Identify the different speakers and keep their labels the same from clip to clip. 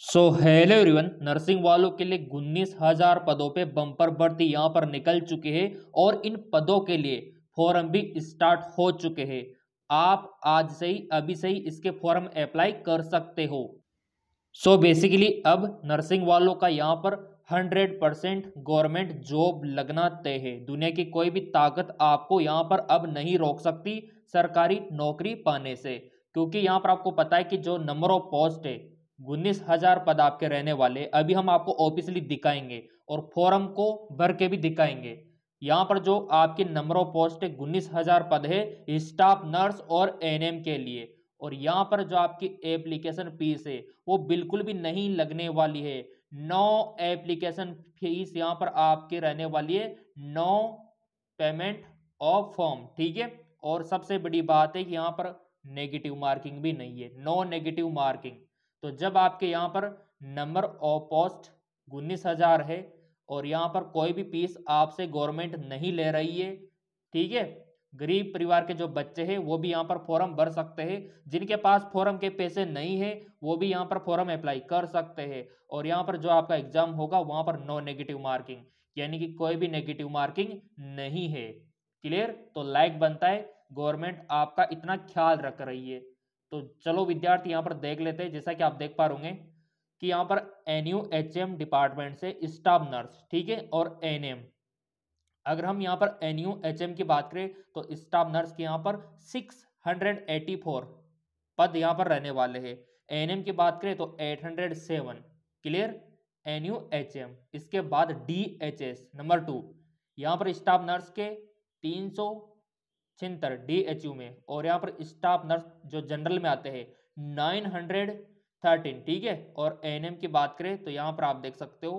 Speaker 1: So hello everyone nursing वालों के लिए उन्नीस हजार पदों पे बम्पर भर्ती यहाँ पर निकल चुके हैं और इन पदों के लिए फॉर्म भी स्टार्ट हो चुके हैं आप आज से ही अभी से ही इसके फॉर्म अप्लाई कर सकते हो सो so बेसिकली अब नर्सिंग वालों का यहाँ पर हंड्रेड परसेंट गवर्नमेंट जॉब लगना तय है दुनिया की कोई भी ताकत आपको यहाँ पर अब नहीं रोक सकती सरकारी नौकरी पाने से क्योंकि यहाँ पर आपको पता है कि जो नंबर ऑफ पोस्ट है उन्नीस हजार पद आपके रहने वाले अभी हम आपको ऑफिसली दिखाएंगे और फॉरम को भर के भी दिखाएंगे यहाँ पर जो आपके नंबर ऑफ पोस्ट है उन्नीस हजार पद है स्टाफ नर्स और एनएम के लिए और यहाँ पर जो आपकी एप्लीकेशन फीस है वो बिल्कुल भी नहीं लगने वाली है नौ एप्लीकेशन फीस यहाँ पर आपके रहने वाली है नौ पेमेंट ऑफ फॉर्म ठीक है और सबसे बड़ी बात है कि यहाँ पर नेगेटिव मार्किंग भी नहीं है नो नेगेटिव मार्किंग तो जब आपके यहाँ पर नंबर ऑफ पोस्ट उन्नीस हजार है और यहाँ पर कोई भी फीस आपसे गवर्नमेंट नहीं ले रही है ठीक है गरीब परिवार के जो बच्चे हैं वो भी यहाँ पर फॉर्म भर सकते हैं जिनके पास फॉर्म के पैसे नहीं है वो भी यहाँ पर फॉर्म अप्लाई कर सकते हैं और यहाँ पर जो आपका एग्जाम होगा वहाँ पर नो नेगेटिव मार्किंग यानी कि कोई भी नेगेटिव मार्किंग नहीं है क्लियर तो लाइक बनता है गवर्नमेंट आपका इतना ख्याल रख रही है तो चलो विद्यार्थी यहाँ पर देख लेते हैं जैसा कि आप देख पा रहे कि यहाँ पर N U H M department से स्टाफ नर्स ठीक है और एन एम अगर हम यहाँ पर एन यू एच एम की बात करें तो स्टाफ नर्स के यहाँ पर सिक्स हंड्रेड एटी फोर पद यहाँ पर रहने वाले हैं एन एम की बात करें तो eight hundred seven clear N U H M इसके बाद D H S number two यहाँ पर स्टाफ नर्स के तीन सौ छिंतर डीएचयू में और यहाँ पर स्टाफ नर्स जो जनरल में आते हैं नाइन हंड्रेड थर्टीन ठीक है और एम की बात करें तो यहाँ पर आप देख सकते हो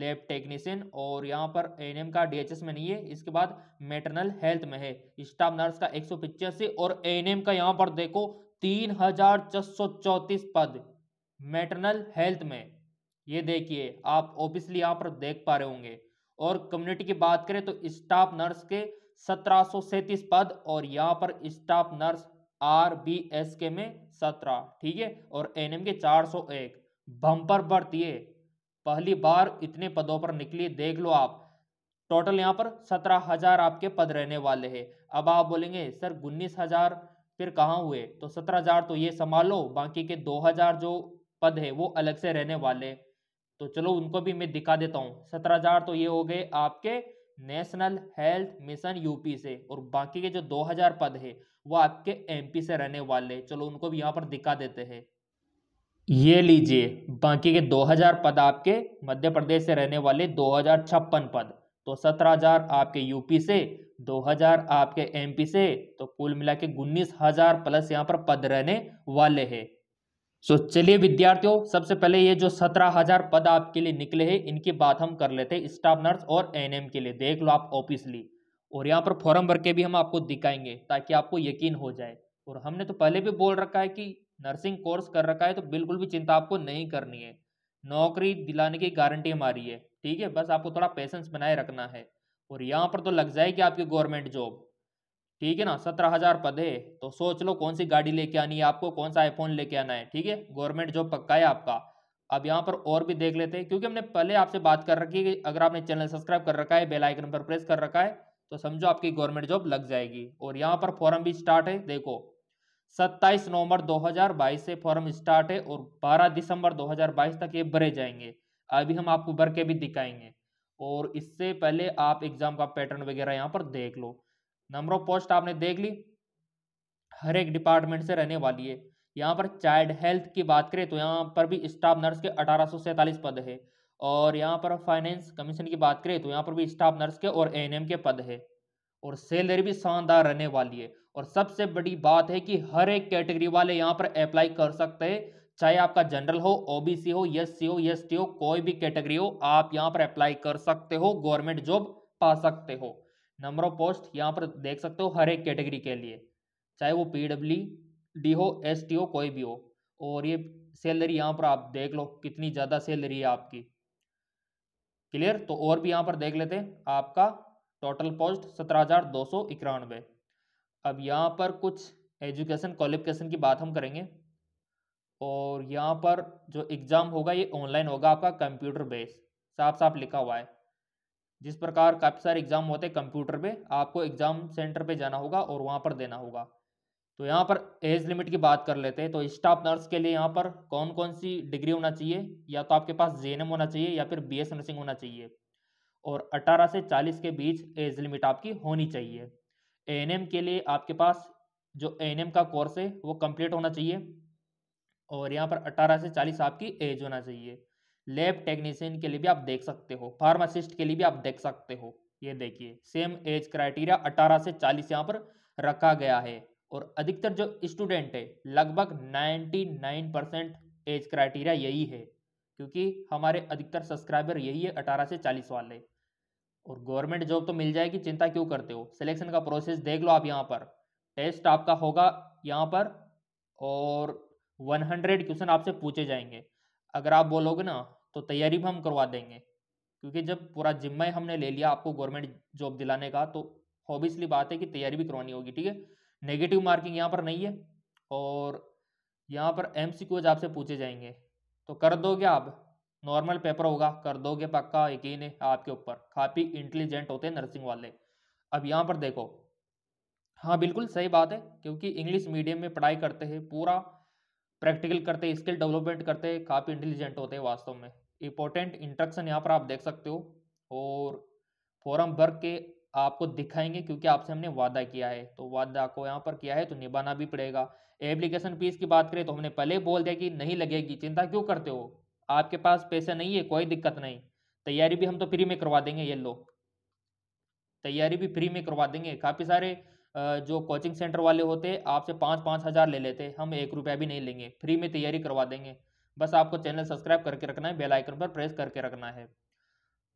Speaker 1: लेब टेक्नीशियन और यहाँ पर एम का डीएचएस में नहीं है इसके बाद मेटरनल हेल्थ में है स्टाफ नर्स का एक सौ पिचासी और एम का यहाँ पर देखो तीन हजार छह सौ चौतीस पद मेटरनल हेल्थ में ये देखिए आप ऑब्वियसली यहाँ पर देख पा रहे होंगे और कम्युनिटी की बात करें तो स्टाफ नर्स के 1737 पद और यहाँ पर staff nurse R B S K में 17 ठीक है और एन के 401 बम्पर भर्ती है पहली बार इतने पदों पर निकली देख लो आप टोटल यहाँ पर सत्रह हजार आपके पद रहने वाले हैं अब आप बोलेंगे सर उन्नीस हजार फिर कहाँ हुए तो सत्रह हजार तो ये संभालो बाकी के दो हजार जो पद है वो अलग से रहने वाले तो चलो उनको भी मैं दिखा देता हूँ सत्रह हजार तो ये हो गए आपके नेशनल हेल्थ मिशन यूपी से और बाकी के जो 2000 पद है वो आपके एमपी से रहने वाले चलो उनको भी यहाँ पर दिखा देते हैं ये लीजिए बाकी के 2000 पद आपके मध्य प्रदेश से रहने वाले दो पद तो 17000 आपके यूपी से 2000 आपके एमपी से तो कुल मिला के उन्नीस प्लस यहाँ पर पद रहने वाले हैं सो so, चलिए विद्यार्थियों सबसे पहले ये जो सत्रह हजार पद आपके लिए निकले हैं इनकी बात हम कर लेते हैं स्टाफ नर्स और एनएम के लिए देख लो आप ऑफिसली और यहाँ पर फॉर्म भर के भी हम आपको दिखाएंगे ताकि आपको यकीन हो जाए और हमने तो पहले भी बोल रखा है कि नर्सिंग कोर्स कर रखा है तो बिल्कुल भी चिंता आपको नहीं करनी है नौकरी दिलाने की गारंटी हमारी है ठीक है बस आपको थोड़ा पेशेंस बनाए रखना है और यहाँ पर तो लग जाएगी आपकी गवर्नमेंट जॉब ठीक है ना सत्रह हजार पद है तो सोच लो कौन सी गाड़ी लेके आनी है आपको कौन सा आईफोन लेके आना है ठीक है गवर्नमेंट जॉब पक्का है आपका अब यहाँ पर और भी देख लेते हैं क्योंकि हमने पहले आपसे बात कर रखी है अगर आपने चैनल सब्सक्राइब कर रखा है बेल आइकन पर प्रेस कर रखा है तो समझो आपकी गवर्नमेंट जॉब लग जाएगी और यहाँ पर फॉर्म भी स्टार्ट है देखो सत्ताईस नवंबर 2022 से फॉर्म स्टार्ट है और 12 दिसंबर 2022 तक ये भरे जाएंगे अभी हम आपको भर के भी दिखाएंगे और इससे पहले आप एग्जाम का पैटर्न वगैरह यहाँ पर देख लो नंबर ऑफ पोस्ट आपने देख ली हर एक डिपार्टमेंट से रहने वाली है यहाँ पर चाइल्ड हेल्थ की बात करें तो यहाँ पर भी स्टाफ नर्स के अठारह पद है और यहाँ पर फाइनेंस कमीशन की बात करें तो यहाँ पर भी स्टाफ नर्स के और एएनएम के पद है और सैलरी भी शानदार रहने वाली है और सबसे बड़ी बात है कि हर एक कैटेगरी वाले यहाँ पर अप्लाई कर सकते हैं चाहे आपका जनरल हो ओबीसी हो एस सी हो एस टी हो कोई भी कैटेगरी हो आप यहाँ पर अप्लाई कर सकते हो गवर्नमेंट जॉब पा सकते हो नंबर ऑफ पोस्ट यहाँ पर देख सकते हो हर एक कैटेगरी के लिए चाहे वो पी डब्ल्यू डी हो एस टी हो कोई भी हो और ये सैलरी यहाँ पर आप देख लो कितनी ज़्यादा सैलरी है आपकी क्लियर तो और भी यहाँ पर देख लेते हैं आपका टोटल पोस्ट सत्रह हज़ार दो सौ इक्यानवे अब यहाँ पर कुछ एजुकेशन क्वालिफिकेशन की बात हम करेंगे और यहाँ पर जो एग्ज़ाम होगा ये ऑनलाइन होगा आपका कंप्यूटर बेस साफ साफ लिखा हुआ है जिस प्रकार काफ़ी सारे एग्ज़ाम होते हैं कंप्यूटर पे आपको एग्ज़ाम सेंटर पे जाना होगा और वहाँ पर देना होगा तो यहाँ पर एज लिमिट की बात कर लेते हैं तो स्टाफ नर्स के लिए यहाँ पर कौन कौन सी डिग्री होना चाहिए या तो आपके पास जे होना चाहिए या फिर बी नर्सिंग होना चाहिए और अट्ठारह से चालीस के बीच एज लिमिट आपकी होनी चाहिए ए के लिए आपके पास जो ए का कोर्स है वो कम्प्लीट होना चाहिए और यहाँ पर 18 से 40 आपकी एज होना चाहिए लैब टेक्नीशियन के लिए भी आप देख सकते हो फार्मासिस्ट के लिए भी आप देख सकते हो ये देखिए सेम एज क्राइटेरिया 18 से 40 यहाँ पर रखा गया है और अधिकतर जो स्टूडेंट है लगभग 99 परसेंट एज क्राइटेरिया यही है क्योंकि हमारे अधिकतर सब्सक्राइबर यही है 18 से 40 वाले और गवर्नमेंट जॉब तो मिल जाएगी चिंता क्यों करते हो सिलेक्शन का प्रोसेस देख लो आप यहाँ पर टेस्ट आपका होगा यहाँ पर और हंड्रेड क्वेश्चन आपसे पूछे जाएंगे अगर आप बोलोगे ना तो तैयारी भी हम करवा देंगे क्योंकि जब पूरा जिम्मा ही हमने ले लिया आपको गवर्नमेंट जॉब दिलाने का तो ऑब्वियसली बात है कि तैयारी भी करवानी होगी ठीक है नेगेटिव मार्किंग यहाँ पर नहीं है और यहाँ पर एम आपसे पूछे जाएंगे तो कर दोगे आप नॉर्मल पेपर होगा कर दोगे पक्का यकीन है आपके ऊपर काफ़ी इंटेलिजेंट होते हैं नर्सिंग वाले अब यहाँ पर देखो हाँ बिल्कुल सही बात है क्योंकि इंग्लिश मीडियम में पढ़ाई करते हैं पूरा प्रैक्टिकल करते हैं स्किल डेवलपमेंट करते हैं काफ़ी इंटेलिजेंट होते हैं वास्तव में इंपॉर्टेंट इंट्रक्शन यहाँ पर आप देख सकते हो और फॉरम वर्क के आपको दिखाएंगे क्योंकि आपसे हमने वादा किया है तो वादा को यहाँ पर किया है तो निभाना भी पड़ेगा एप्लीकेशन फीस की बात करें तो हमने पहले बोल दिया कि नहीं लगेगी चिंता क्यों करते हो आपके पास पैसे नहीं है कोई दिक्कत नहीं तैयारी भी हम तो फ्री में करवा देंगे ये लो तैयारी भी फ्री में करवा देंगे काफ़ी सारे जो कोचिंग सेंटर वाले होते आपसे पाँच पाँच हज़ार ले लेते हम एक रुपया भी नहीं लेंगे फ्री में तैयारी करवा देंगे बस आपको चैनल सब्सक्राइब करके रखना है बेल आइकन पर प्रेस करके रखना है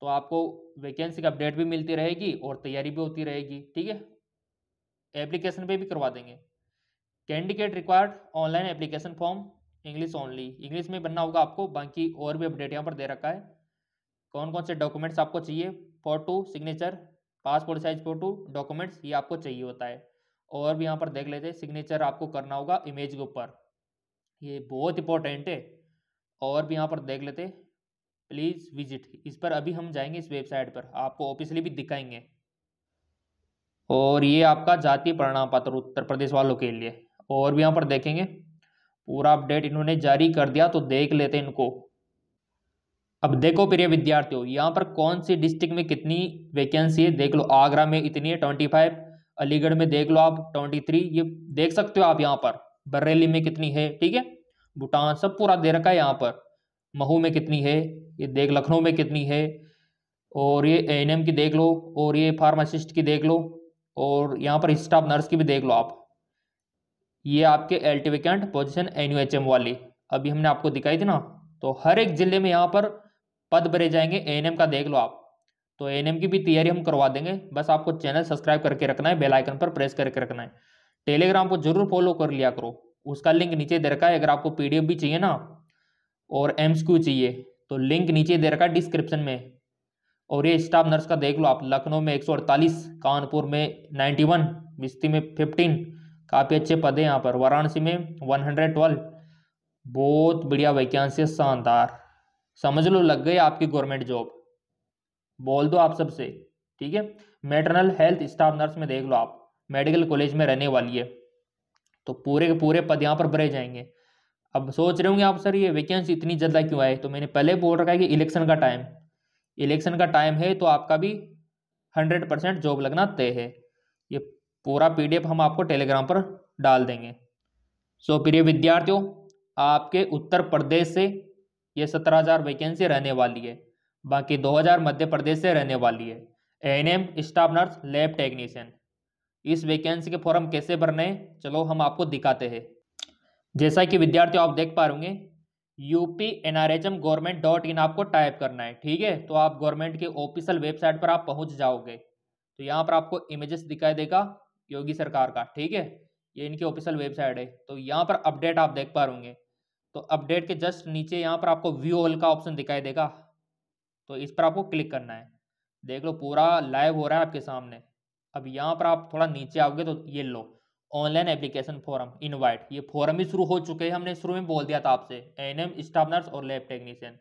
Speaker 1: तो आपको वैकेंसी की अपडेट भी मिलती रहेगी और तैयारी भी होती रहेगी ठीक है एप्लीकेशन पे भी करवा देंगे candidate required online application form English only English में बनना होगा आपको बाकी और भी अपडेट यहाँ पर दे रखा है कौन कौन से डॉक्यूमेंट्स आपको चाहिए photo signature passport size photo documents ये आपको चाहिए होता है और भी यहाँ पर देख लेते हैं सिग्नेचर आपको करना होगा इमेज के ऊपर ये बहुत इंपॉर्टेंट है और भी यहाँ पर देख लेते प्लीज़ विजिट इस पर अभी हम जाएंगे इस वेबसाइट पर आपको ऑफिसली भी दिखाएंगे और ये आपका जातीय प्रणाम पत्र उत्तर प्रदेश वालों के लिए और भी यहाँ पर देखेंगे पूरा अपडेट इन्होंने जारी कर दिया तो देख लेते इनको अब देखो प्रिय विद्यार्थियों यहाँ पर कौन सी डिस्ट्रिक्ट में कितनी वैकेंसी है देख लो आगरा में इतनी है ट्वेंटी फाइव अलीगढ़ में देख लो आप ट्वेंटी थ्री ये देख सकते हो आप यहाँ पर बरेली में कितनी है ठीक है भूटान सब पूरा दे रखा है यहाँ पर महू में कितनी है ये देख लखनऊ में कितनी है और ये एन की देख लो और ये फार्मासिस्ट की देख लो और यहाँ पर स्टाफ नर्स की भी देख लो आप ये आपके वैकेंट पोजिशन एन वाली अभी हमने आपको दिखाई थी ना तो हर एक ज़िले में यहाँ पर पद भरे जाएंगे ए का देख लो आप तो ए की भी तैयारी हम करवा देंगे बस आपको चैनल सब्सक्राइब करके रखना है बेल आइकन पर प्रेस करके रखना है टेलीग्राम को जरूर फॉलो कर लिया करो उसका लिंक नीचे दे रखा है अगर आपको पीडीएफ भी चाहिए ना और क्यू चाहिए तो लिंक नीचे दे रखा है डिस्क्रिप्शन में और ये स्टाफ नर्स का देख लो आप लखनऊ में एक कानपुर में नाइन्टी वन बिस्ती में फिफ्टीन काफ़ी अच्छे पद हैं यहाँ पर वाराणसी में वन बहुत बढ़िया वैकेंसी शानदार समझ लो लग गई आपकी गवर्नमेंट जॉब बोल दो आप सबसे ठीक है मेटरनल हेल्थ स्टाफ नर्स में देख लो आप मेडिकल कॉलेज में रहने वाली है तो पूरे के पूरे पद यहाँ पर भरे जाएंगे अब सोच रहे होंगे आप सर ये वैकेंसी इतनी ज़्यादा क्यों आए तो मैंने पहले बोल रखा है कि इलेक्शन का टाइम इलेक्शन का टाइम है तो आपका भी हंड्रेड परसेंट जॉब लगना तय है ये पूरा पीडीएफ हम आपको टेलीग्राम पर डाल देंगे सो प्रिय विद्यार्थियों आपके उत्तर प्रदेश से ये सत्रह हज़ार वैकेंसी रहने वाली है बाकी दो हज़ार मध्य प्रदेश से रहने वाली है N M staff nurse lab technician इस वैकेंसी के फॉर्म कैसे भरने चलो हम आपको दिखाते हैं जैसा कि विद्यार्थी आप देख पा होंगे UP N R H M government dot in आपको टाइप करना है ठीक है तो आप गवर्नमेंट के ऑफिशियल वेबसाइट पर आप पहुंच जाओगे तो यहाँ पर आपको इमेजेस दिखाई देगा योगी सरकार का ठीक है ये इनकी ऑफिशियल वेबसाइट है तो यहाँ पर अपडेट आप देख पा होंगे तो अपडेट के जस्ट नीचे यहाँ पर आपको व्यू ऑल का ऑप्शन दिखाई देगा तो इस पर आपको क्लिक करना है देख लो पूरा लाइव हो रहा है आपके सामने अब यहाँ पर आप थोड़ा नीचे आओगे तो ये लो ऑनलाइन एप्लीकेशन फॉरम इनवाइट ये फॉरम भी शुरू हो चुके हैं हमने शुरू में बोल दिया था आपसे एन एम स्टाफ नर्स और लैब टेक्नीशियन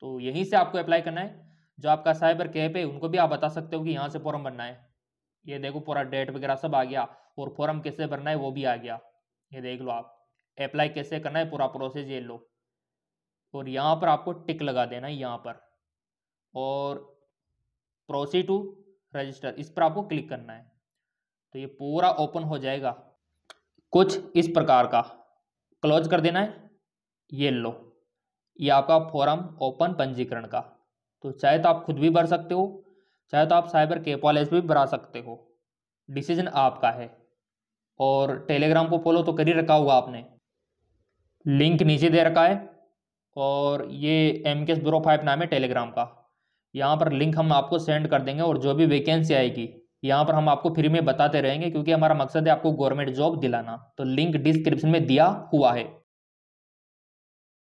Speaker 1: तो यहीं से आपको अप्लाई करना है जो आपका साइबर कैप है उनको भी आप बता सकते हो कि यहाँ से फॉरम भरना है ये देखो पूरा डेट वगैरह सब आ गया और फॉरम कैसे भरना है वो भी आ गया ये देख लो आप अप्लाई कैसे करना है पूरा प्रोसेस ये लो और यहाँ पर आपको टिक लगा देना है यहाँ पर और प्रोसी टू रजिस्टर इस पर आपको क्लिक करना है तो ये पूरा ओपन हो जाएगा कुछ इस प्रकार का क्लोज कर देना है ये लो ये आपका फॉरम ओपन पंजीकरण का तो चाहे तो आप खुद भी भर सकते हो चाहे तो आप साइबर के पॉलेज भी भरा सकते हो डिसीजन आपका है और टेलीग्राम को फॉलो तो कर ही रखा होगा आपने लिंक हम्म। नीचे दे रखा है और ये एम के एस ब्रो फाइव नाम है टेलीग्राम का यहाँ पर लिंक हम आपको सेंड कर देंगे और जो भी वैकेंसी आएगी यहाँ पर हम आपको फ्री में बताते रहेंगे क्योंकि हमारा मकसद है आपको गवर्नमेंट जॉब दिलाना तो लिंक डिस्क्रिप्शन में दिया हुआ है